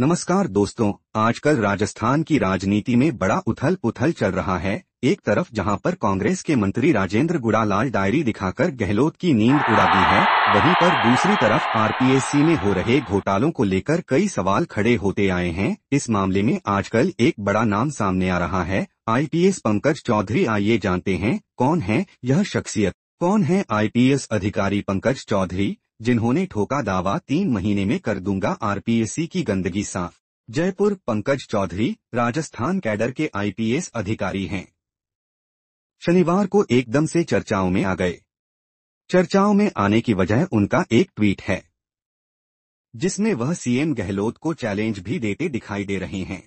नमस्कार दोस्तों आजकल राजस्थान की राजनीति में बड़ा उथल पुथल चल रहा है एक तरफ जहां पर कांग्रेस के मंत्री राजेंद्र गुड़ालाल डायरी दिखाकर गहलोत की नींद उड़ा दी है वहीं पर दूसरी तरफ आरपीएससी में हो रहे घोटालों को लेकर कई सवाल खड़े होते आए हैं इस मामले में आजकल एक बड़ा नाम सामने आ रहा है आईपीएस पंकज चौधरी आइए जानते हैं कौन है यह शख्सियत कौन है आईपीएस अधिकारी पंकज चौधरी जिन्होंने ठोका दावा तीन महीने में कर दूंगा आरपीएससी की गंदगी साफ जयपुर पंकज चौधरी राजस्थान कैडर के आईपीएस अधिकारी हैं शनिवार को एकदम से चर्चाओं में आ गए चर्चाओं में आने की वजह उनका एक ट्वीट है जिसमें वह सीएम गहलोत को चैलेंज भी देते दिखाई दे रहे हैं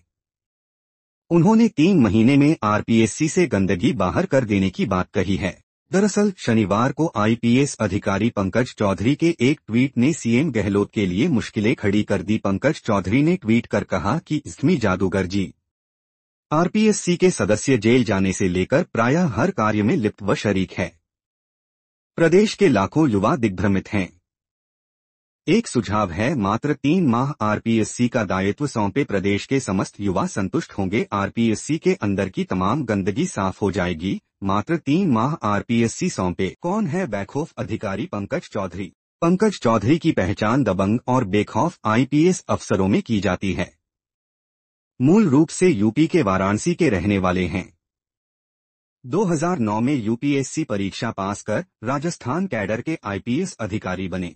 उन्होंने तीन महीने में आरपीएससी से गंदगी बाहर कर देने की बात कही है दरअसल शनिवार को आईपीएस अधिकारी पंकज चौधरी के एक ट्वीट ने सीएम गहलोत के लिए मुश्किलें खड़ी कर दी पंकज चौधरी ने ट्वीट कर कहा कि इसमें जादूगर जी आरपीएससी के सदस्य जेल जाने से लेकर प्रायः हर कार्य में लिप्त व शरीक है प्रदेश के लाखों युवा दिग्भ्रमित हैं एक सुझाव है मात्र तीन माह आरपीएससी का दायित्व सौंपे प्रदेश के समस्त युवा संतुष्ट होंगे आरपीएससी के अंदर की तमाम गंदगी साफ हो जाएगी मात्र तीन माह आरपीएससी सौंपे कौन है बैकहोफ अधिकारी पंकज चौधरी पंकज चौधरी की पहचान दबंग और बेखौफ आईपीएस अफसरों में की जाती है मूल रूप से यूपी के वाराणसी के रहने वाले हैं 2009 में यूपीएससी परीक्षा पास कर राजस्थान कैडर के आईपीएस अधिकारी बने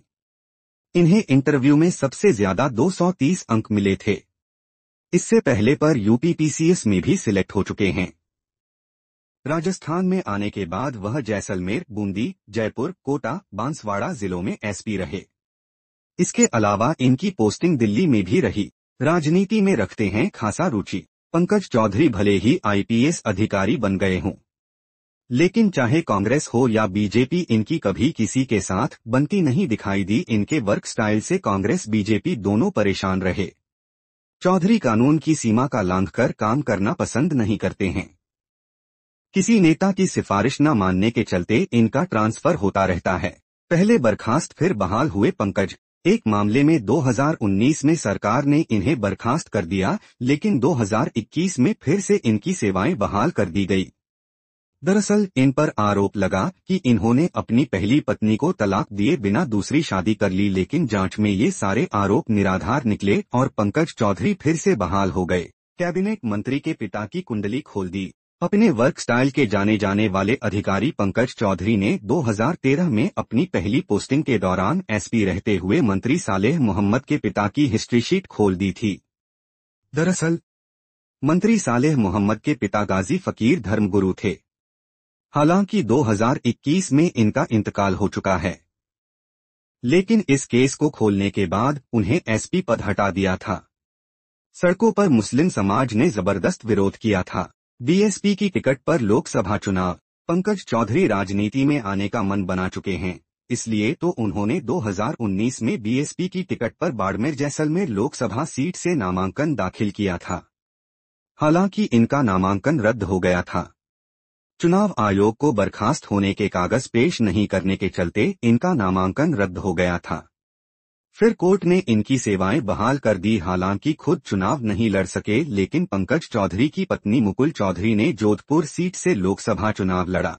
इन्हें इंटरव्यू में सबसे ज्यादा 230 अंक मिले थे इससे पहले पर यूपीपीसीएस में भी सिलेक्ट हो चुके हैं राजस्थान में आने के बाद वह जैसलमेर बूंदी जयपुर कोटा बांसवाड़ा जिलों में एसपी रहे इसके अलावा इनकी पोस्टिंग दिल्ली में भी रही राजनीति में रखते हैं खासा रुचि पंकज चौधरी भले ही आईपीएस अधिकारी बन गए हों लेकिन चाहे कांग्रेस हो या बीजेपी इनकी कभी किसी के साथ बनती नहीं दिखाई दी इनके वर्क स्टाइल से कांग्रेस बीजेपी दोनों परेशान रहे चौधरी कानून की सीमा का लांघ कर काम करना पसंद नहीं करते हैं किसी नेता की सिफारिश न मानने के चलते इनका ट्रांसफर होता रहता है पहले बर्खास्त फिर बहाल हुए पंकज एक मामले में 2019 में सरकार ने इन्हें बर्खास्त कर दिया लेकिन 2021 में फिर से इनकी सेवाएं बहाल कर दी गई दरअसल इन पर आरोप लगा कि इन्होंने अपनी पहली पत्नी को तलाक दिए बिना दूसरी शादी कर ली लेकिन जांच में ये सारे आरोप निराधार निकले और पंकज चौधरी फिर से बहाल हो गए कैबिनेट मंत्री के पिता की कुंडली खोल दी अपने वर्क स्टाइल के जाने जाने वाले अधिकारी पंकज चौधरी ने 2013 में अपनी पहली पोस्टिंग के दौरान एसपी रहते हुए मंत्री सालेह मोहम्मद के पिता की हिस्ट्री शीट खोल दी थी दरअसल मंत्री सालेह मोहम्मद के पिता गाजी फकीर धर्मगुरु थे हालांकि 2021 में इनका इंतकाल हो चुका है लेकिन इस केस को खोलने के बाद उन्हें एसपी पद हटा दिया था सड़कों पर मुस्लिम समाज ने जबरदस्त विरोध किया था बीएसपी की टिकट पर लोकसभा चुनाव पंकज चौधरी राजनीति में आने का मन बना चुके हैं इसलिए तो उन्होंने 2019 में बीएसपी की टिकट पर बाड़मेर जैसलमेर लोकसभा सीट से नामांकन दाखिल किया था हालांकि इनका नामांकन रद्द हो गया था चुनाव आयोग को बर्खास्त होने के कागज पेश नहीं करने के चलते इनका नामांकन रद्द हो गया था फिर कोर्ट ने इनकी सेवाएं बहाल कर दी हालांकि खुद चुनाव नहीं लड़ सके लेकिन पंकज चौधरी की पत्नी मुकुल चौधरी ने जोधपुर सीट से लोकसभा चुनाव लड़ा